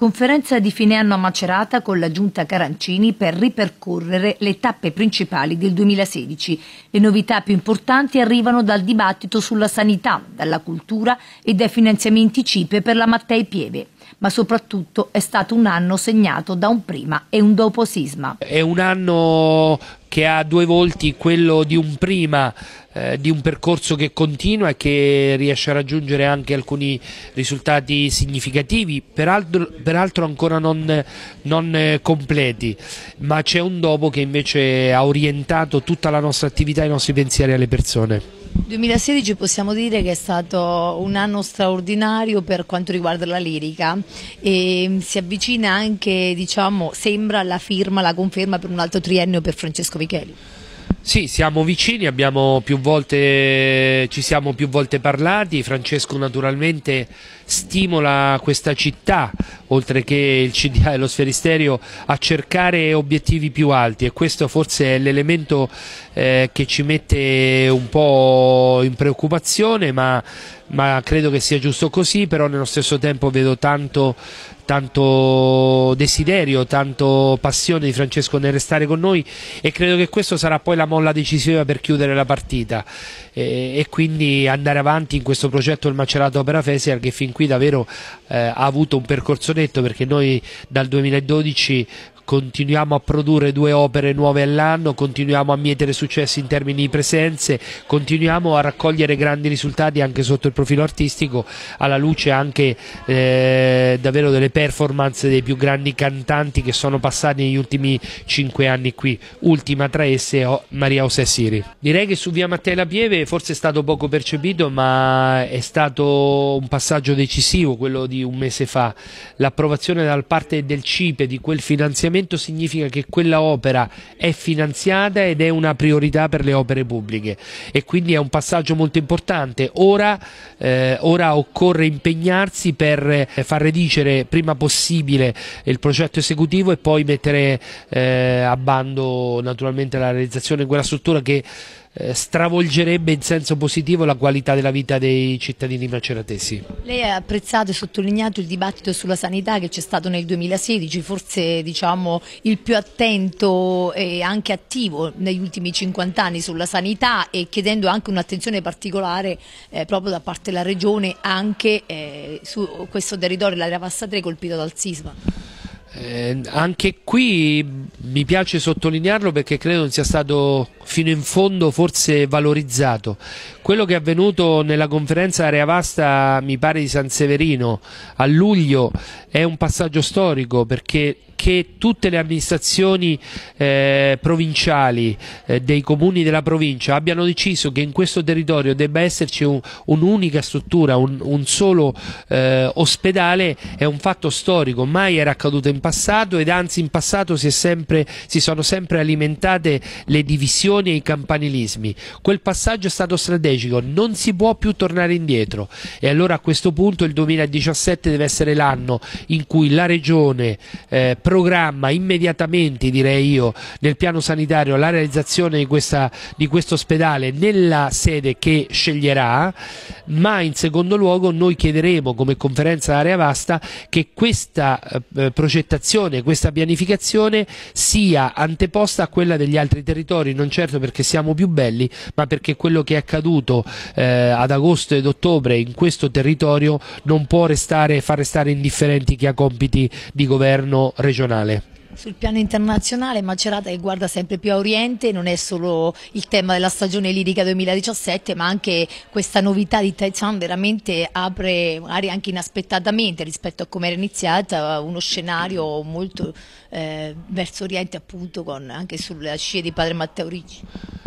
Conferenza di fine anno a Macerata con la giunta Carancini per ripercorrere le tappe principali del 2016. Le novità più importanti arrivano dal dibattito sulla sanità, dalla cultura e dai finanziamenti CIPE per la Mattei Pieve. Ma soprattutto è stato un anno segnato da un prima e un dopo sisma. È un anno che ha due volti, quello di un prima eh, di un percorso che continua e che riesce a raggiungere anche alcuni risultati significativi, peraltro, peraltro ancora non, non, eh, completi, ma c'è un dopo che invece ha orientato tutta la nostra attività e i nostri pensieri alle persone. 2016 possiamo dire che è stato un anno straordinario per quanto riguarda la lirica e si avvicina anche, diciamo, sembra la firma, la conferma per un altro triennio per Francesco Micheli. Sì, siamo vicini, volte, ci siamo più volte parlati, Francesco naturalmente stimola questa città, oltre che il CDA e lo Sferisterio, a cercare obiettivi più alti e questo forse è l'elemento eh, che ci mette un po' in preoccupazione, ma ma credo che sia giusto così, però nello stesso tempo vedo tanto tanto desiderio, tanto passione di Francesco nel restare con noi e credo che questo sarà poi la molla decisiva per chiudere la partita e, e quindi andare avanti in questo progetto del Macerato Opera Festival che fin qui davvero eh, ha avuto un percorso netto perché noi dal 2012 continuiamo a produrre due opere nuove all'anno, continuiamo a mietere successi in termini di presenze, continuiamo a raccogliere grandi risultati anche sotto il profilo artistico, alla luce anche eh, davvero delle performance dei più grandi cantanti che sono passati negli ultimi cinque anni qui, ultima tra esse Maria José Siri. Direi che su via Mattei La Pieve forse è stato poco percepito, ma è stato un passaggio decisivo quello di un mese fa, l'approvazione da parte del CIPE di quel finanziamento finanziamento significa che quella opera è finanziata ed è una priorità per le opere pubbliche e quindi è un passaggio molto importante. Ora, eh, ora occorre impegnarsi per eh, far redigere prima possibile il progetto esecutivo e poi mettere eh, a bando naturalmente la realizzazione di quella struttura che eh, stravolgerebbe in senso positivo la qualità della vita dei cittadini maceratesi. Lei ha apprezzato e sottolineato il dibattito sulla sanità che c'è stato nel 2016, forse diciamo, il più attento e anche attivo negli ultimi 50 anni sulla sanità e chiedendo anche un'attenzione particolare eh, proprio da parte della Regione anche eh, su questo territorio, l'area Passa 3 colpito dal sisma. Eh, anche qui mi piace sottolinearlo perché credo non sia stato fino in fondo forse valorizzato. Quello che è avvenuto nella conferenza Area Vasta, mi pare di San Severino, a luglio è un passaggio storico perché che tutte le amministrazioni eh, provinciali eh, dei comuni della provincia abbiano deciso che in questo territorio debba esserci un'unica un struttura, un, un solo eh, ospedale è un fatto storico, mai era accaduto in passato ed anzi in passato si è sempre dove si sono sempre alimentate le divisioni e i campanilismi. Quel passaggio è stato strategico, non si può più tornare indietro e allora a questo punto il 2017 deve essere l'anno in cui la Regione eh, programma immediatamente, direi io, nel piano sanitario la realizzazione di, questa, di questo ospedale nella sede che sceglierà, ma in secondo luogo noi chiederemo come conferenza d'area vasta che questa eh, eh progettazione, questa pianificazione sia anteposta a quella degli altri territori, non certo perché siamo più belli, ma perché quello che è accaduto eh, ad agosto ed ottobre in questo territorio non può restare, far restare indifferenti chi ha compiti di governo regionale. Sul piano internazionale Macerata che guarda sempre più a Oriente, non è solo il tema della stagione lirica 2017 ma anche questa novità di Taizan veramente apre magari anche inaspettatamente rispetto a come era iniziata uno scenario molto eh, verso Oriente appunto con, anche sulla scia di padre Matteo Ricci.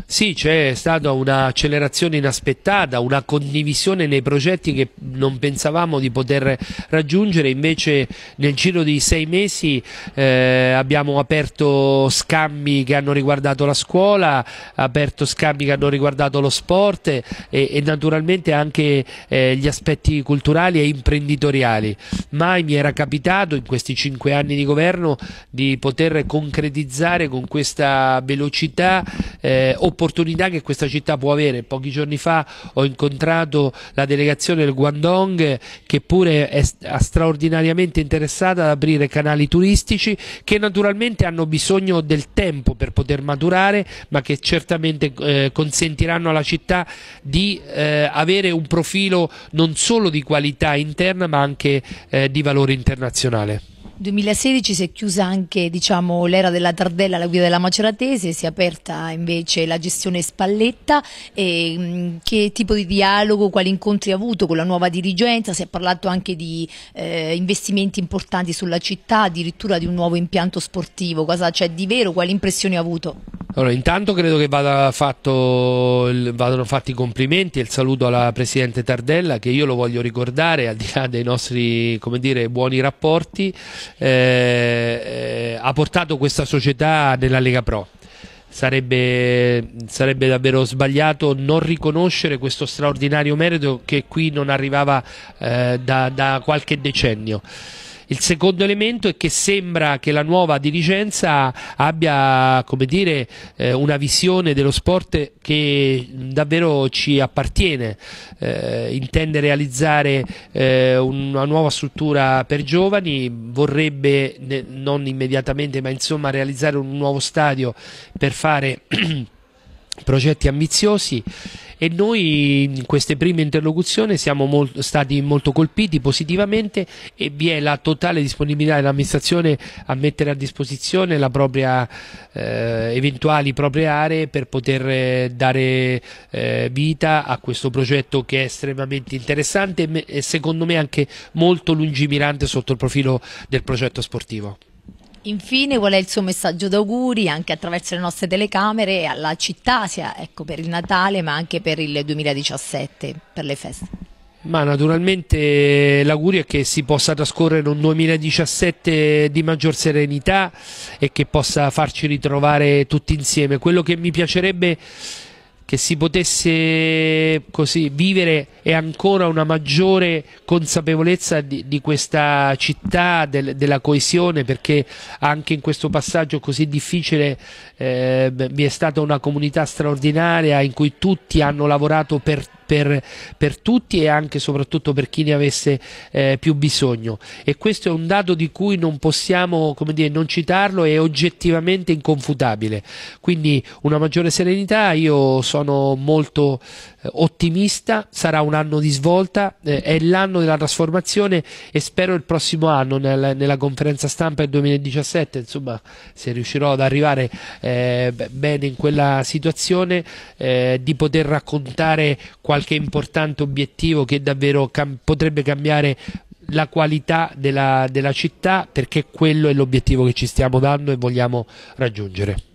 Sì, c'è stata un'accelerazione inaspettata, una condivisione nei progetti che non pensavamo di poter raggiungere, invece nel giro di sei mesi eh, abbiamo aperto scambi che hanno riguardato la scuola, aperto scambi che hanno riguardato lo sport e, e naturalmente anche eh, gli aspetti culturali e imprenditoriali. Mai mi era capitato in questi cinque anni di governo di poter concretizzare con questa velocità eh, opportunità che questa città può avere. Pochi giorni fa ho incontrato la delegazione del Guangdong che pure è straordinariamente interessata ad aprire canali turistici che naturalmente hanno bisogno del tempo per poter maturare ma che certamente eh, consentiranno alla città di eh, avere un profilo non solo di qualità interna ma anche eh, di valore internazionale. 2016 si è chiusa anche diciamo, l'era della Tardella alla guida della Maceratese, si è aperta invece la gestione Spalletta, e, mh, mm, che tipo di dialogo, quali incontri ha avuto con la nuova dirigenza, si è parlato anche di eh, investimenti importanti sulla città, addirittura di un nuovo impianto sportivo, cosa c'è di vero, quali impressioni ha avuto? Allora, intanto credo che vada fatto, vadano fatti i complimenti e il saluto alla Presidente Tardella, che io lo voglio ricordare, al di là dei nostri dire, buoni rapporti, eh, eh, ha portato questa società nella Lega Pro. Sarebbe, sarebbe, davvero sbagliato non riconoscere questo straordinario merito che qui non arrivava eh, da, da qualche decennio. Il secondo elemento è che sembra che la nuova dirigenza abbia dire, eh, una visione dello sport che davvero ci appartiene, eh, intende realizzare eh, una nuova struttura per giovani, vorrebbe ne, non immediatamente ma insomma realizzare un nuovo stadio per fare progetti ambiziosi e noi in queste prime interlocuzioni siamo molto, stati molto colpiti positivamente e vi è la totale disponibilità dell'amministrazione a mettere a disposizione le propria eh, eventuali proprie aree per poter eh, dare eh, vita a questo progetto che è estremamente interessante e secondo me anche molto lungimirante sotto il profilo del progetto sportivo. Infine, qual è il suo messaggio d'auguri anche attraverso le nostre telecamere alla città, sia ecco, per il Natale ma anche per il 2017, per le feste? Ma naturalmente eh, l'augurio è che si possa trascorrere un 2017 di maggior serenità e che possa farci ritrovare tutti insieme. Quello che mi piacerebbe che si potesse così vivere e ancora una maggiore consapevolezza di, di questa città, del, della coesione, perché anche in questo passaggio così difficile eh, vi è stata una comunità straordinaria in cui tutti hanno lavorato per per, per, tutti e anche e soprattutto per chi ne avesse eh, più bisogno e questo è un dato di cui non possiamo come dire, non citarlo è oggettivamente inconfutabile quindi una maggiore serenità io sono sono molto eh, ottimista, sarà un anno di svolta, eh, è l'anno della trasformazione e spero il prossimo anno nel, nella conferenza stampa del 2017, insomma se riuscirò ad arrivare eh, bene in quella situazione, eh, di poter raccontare qualche importante obiettivo che davvero cam potrebbe cambiare la qualità della, della città perché quello è l'obiettivo che ci stiamo dando e vogliamo raggiungere.